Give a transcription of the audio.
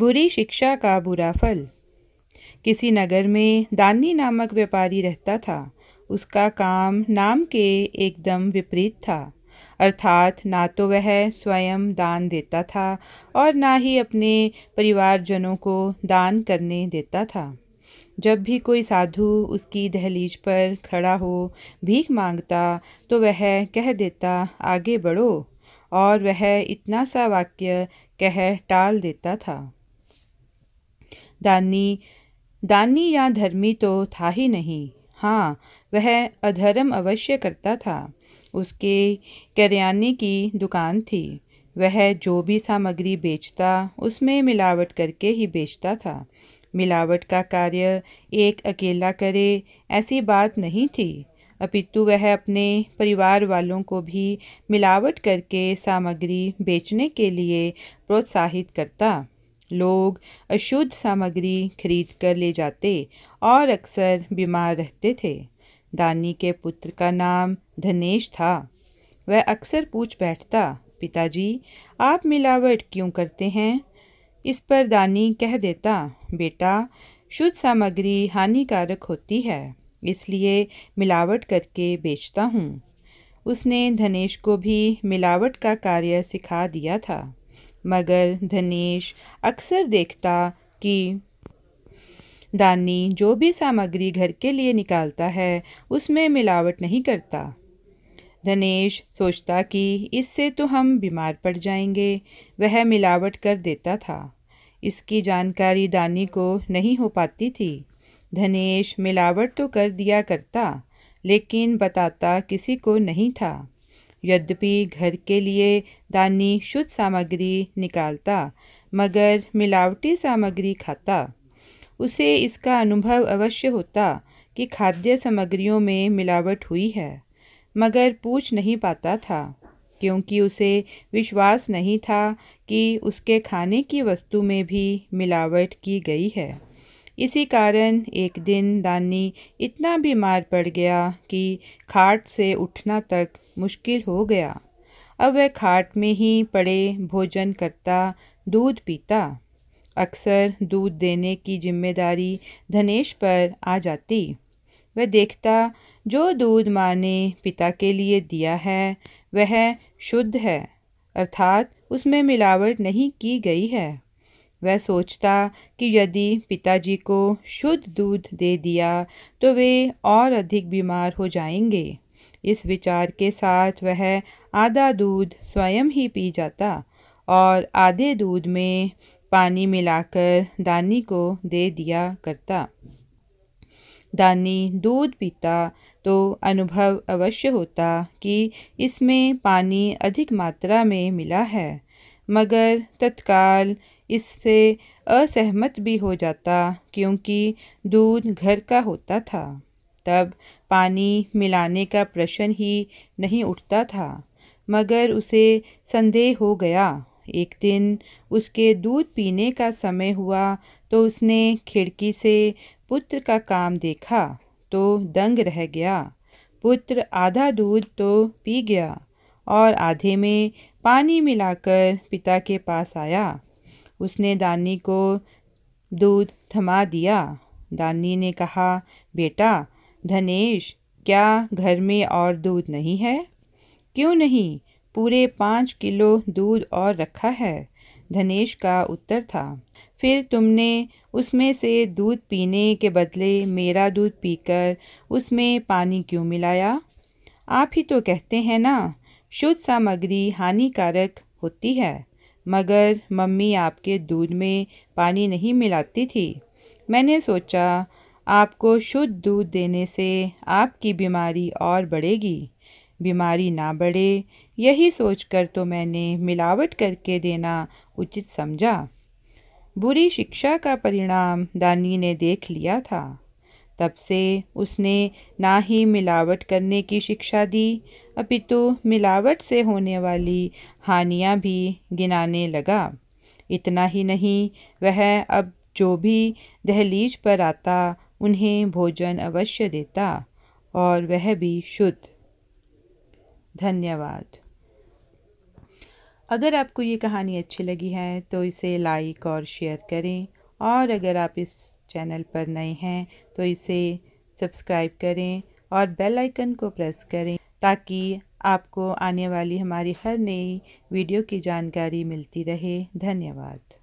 बुरी शिक्षा का बुरा फल किसी नगर में दानी नामक व्यापारी रहता था उसका काम नाम के एकदम विपरीत था अर्थात ना तो वह स्वयं दान देता था और ना ही अपने परिवारजनों को दान करने देता था जब भी कोई साधु उसकी दहलीज पर खड़ा हो भीख मांगता तो वह कह देता आगे बढ़ो और वह इतना सा वाक्य कह टाल देता था दानी दानी या धर्मी तो था ही नहीं हाँ वह अधर्म अवश्य करता था उसके करियाने की दुकान थी वह जो भी सामग्री बेचता उसमें मिलावट करके ही बेचता था मिलावट का कार्य एक अकेला करे ऐसी बात नहीं थी अपितु वह अपने परिवार वालों को भी मिलावट करके सामग्री बेचने के लिए प्रोत्साहित करता लोग अशुद्ध सामग्री खरीद कर ले जाते और अक्सर बीमार रहते थे दानी के पुत्र का नाम धनेश था वह अक्सर पूछ बैठता पिताजी आप मिलावट क्यों करते हैं इस पर दानी कह देता बेटा शुद्ध सामग्री हानिकारक होती है इसलिए मिलावट करके बेचता हूँ उसने धनेश को भी मिलावट का कार्य सिखा दिया था मगर धनेश अक्सर देखता कि दानी जो भी सामग्री घर के लिए निकालता है उसमें मिलावट नहीं करता धनेश सोचता कि इससे तो हम बीमार पड़ जाएंगे वह मिलावट कर देता था इसकी जानकारी दानी को नहीं हो पाती थी धनेश मिलावट तो कर दिया करता लेकिन बताता किसी को नहीं था यद्यपि घर के लिए दानी शुद्ध सामग्री निकालता मगर मिलावटी सामग्री खाता उसे इसका अनुभव अवश्य होता कि खाद्य सामग्रियों में मिलावट हुई है मगर पूछ नहीं पाता था क्योंकि उसे विश्वास नहीं था कि उसके खाने की वस्तु में भी मिलावट की गई है इसी कारण एक दिन दानी इतना बीमार पड़ गया कि खाट से उठना तक मुश्किल हो गया अब वह खाट में ही पड़े भोजन करता दूध पीता अक्सर दूध देने की जिम्मेदारी धनेश पर आ जाती वह देखता जो दूध माँ ने पिता के लिए दिया है वह शुद्ध है अर्थात उसमें मिलावट नहीं की गई है वह सोचता कि यदि पिताजी को शुद्ध दूध दे दिया तो वे और अधिक बीमार हो जाएंगे इस विचार के साथ वह आधा दूध स्वयं ही पी जाता और आधे दूध में पानी मिलाकर दानी को दे दिया करता दानी दूध पीता तो अनुभव अवश्य होता कि इसमें पानी अधिक मात्रा में मिला है मगर तत्काल इससे असहमत भी हो जाता क्योंकि दूध घर का होता था तब पानी मिलाने का प्रश्न ही नहीं उठता था मगर उसे संदेह हो गया एक दिन उसके दूध पीने का समय हुआ तो उसने खिड़की से पुत्र का काम देखा तो दंग रह गया पुत्र आधा दूध तो पी गया और आधे में पानी मिलाकर पिता के पास आया उसने दानी को दूध थमा दिया दानी ने कहा बेटा धनेश क्या घर में और दूध नहीं है क्यों नहीं पूरे पाँच किलो दूध और रखा है धनेश का उत्तर था फिर तुमने उसमें से दूध पीने के बदले मेरा दूध पीकर उसमें पानी क्यों मिलाया आप ही तो कहते हैं ना शुद्ध सामग्री हानिकारक होती है मगर मम्मी आपके दूध में पानी नहीं मिलाती थी मैंने सोचा आपको शुद्ध दूध देने से आपकी बीमारी और बढ़ेगी बीमारी ना बढ़े यही सोचकर तो मैंने मिलावट करके देना उचित समझा बुरी शिक्षा का परिणाम दानी ने देख लिया था तब से उसने ना ही मिलावट करने की शिक्षा दी अपितु मिलावट से होने वाली हानियां भी गिनाने लगा इतना ही नहीं वह अब जो भी दहलीज पर आता उन्हें भोजन अवश्य देता और वह भी शुद्ध धन्यवाद अगर आपको ये कहानी अच्छी लगी है तो इसे लाइक और शेयर करें और अगर आप इस चैनल पर नए हैं तो इसे सब्सक्राइब करें और बेल आइकन को प्रेस करें ताकि आपको आने वाली हमारी हर नई वीडियो की जानकारी मिलती रहे धन्यवाद